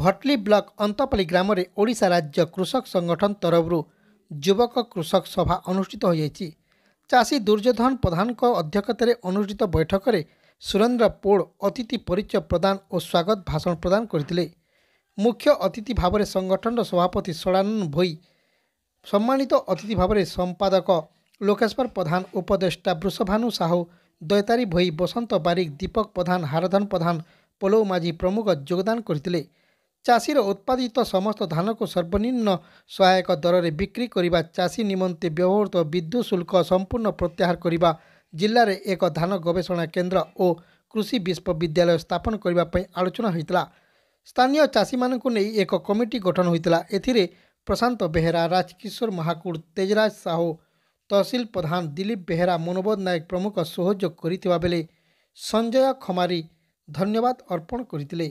Bhatli block Antapali ଗ୍ରାମରେ ଓଡ଼ିଶା ରାଜ୍ୟ କୃଷକ ସଂଗଠନ ତରଫରୁ ଯୁବକ କୃଷକ ସଭା ଅନୁଷ୍ଠିତ ହୋଇଯାଇଛି ଚାଷୀ ଦୁର୍ଯ୍ୟୋଧନ ପ୍ରଧାନଙ୍କ ଅଧ୍ୟକ୍ଷତାରେ ଅନୁଷ୍ଠିତ ବୈଠକରେ ସୁରେନ୍ଦ୍ର ପୋଡ଼ ଅତିଥି ପରିଚୟ ପ୍ରଦାନ ଓ ସ୍ୱାଗତ ଭାଷଣ ପ୍ରଦାନ କରିଥିଲେ ମୁଖ୍ୟ ଅତିଥି ଭାବରେ ସଂଗଠନର ସଭାପତି ଷଡ଼ାନନ୍ଦ ଭୋଇ ସମ୍ମାନିତ ଅତିଥି ଭାବରେ ସମ୍ପାଦକ ଲୋକେଶ୍ୱର ପ୍ରଧାନ ଉପଦେଷ୍ଟା ବୃଷଭାନୁ ସାହୁ ଦୈତାରୀ ଭୋଇ ବସନ୍ତ ବାରିକ ଦୀପକ ପ୍ରଧାନ ହାରଧନ ପ୍ରଧାନ ପୋଲଉ ମାଝି ପ୍ରମୁଖ ଯୋଗଦାନ କରିଥିଲେ ଚାଷୀର ଉତ୍ପାଦିତ ସମସ୍ତ ଧାନକୁ ସର୍ବନିମ୍ନ ସହାୟକ ଦରରେ ବିକ୍ରି କରିବା ଚାଷୀ ନିମନ୍ତେ ବ୍ୟବହୃତ ବିଦ୍ୟୁତ୍ ଶୁଳ୍କ ସମ୍ପୂର୍ଣ୍ଣ ପ୍ରତ୍ୟାହାର କରିବା ଜିଲ୍ଲାରେ ଏକ ଧାନ ଗବେଷଣା କେନ୍ଦ୍ର ଓ କୃଷି ବିଶ୍ୱବିଦ୍ୟାଳୟ ସ୍ଥାପନ କରିବା ପାଇଁ ଆଲୋଚନା ହୋଇଥିଲା ସ୍ଥାନୀୟ ଚାଷୀମାନଙ୍କୁ ନେଇ ଏକ କମିଟି ଗଠନ ହୋଇଥିଲା ଏଥିରେ ପ୍ରଶାନ୍ତ ବେହେରା ରାଜକିଶୋର ମହାକୁଡ ତେଜରାଜ ସାହୁ ତହସିଲ ପ୍ରଧାନ ଦିଲ୍ଲୀପ ବେହେରା ମନୋବୋଧ ନାୟକ ପ୍ରମୁଖ ସହଯୋଗ କରିଥିବା ବେଳେ ସଞ୍ଜୟ ଖମାରୀ ଧନ୍ୟବାଦ ଅର୍ପଣ କରିଥିଲେ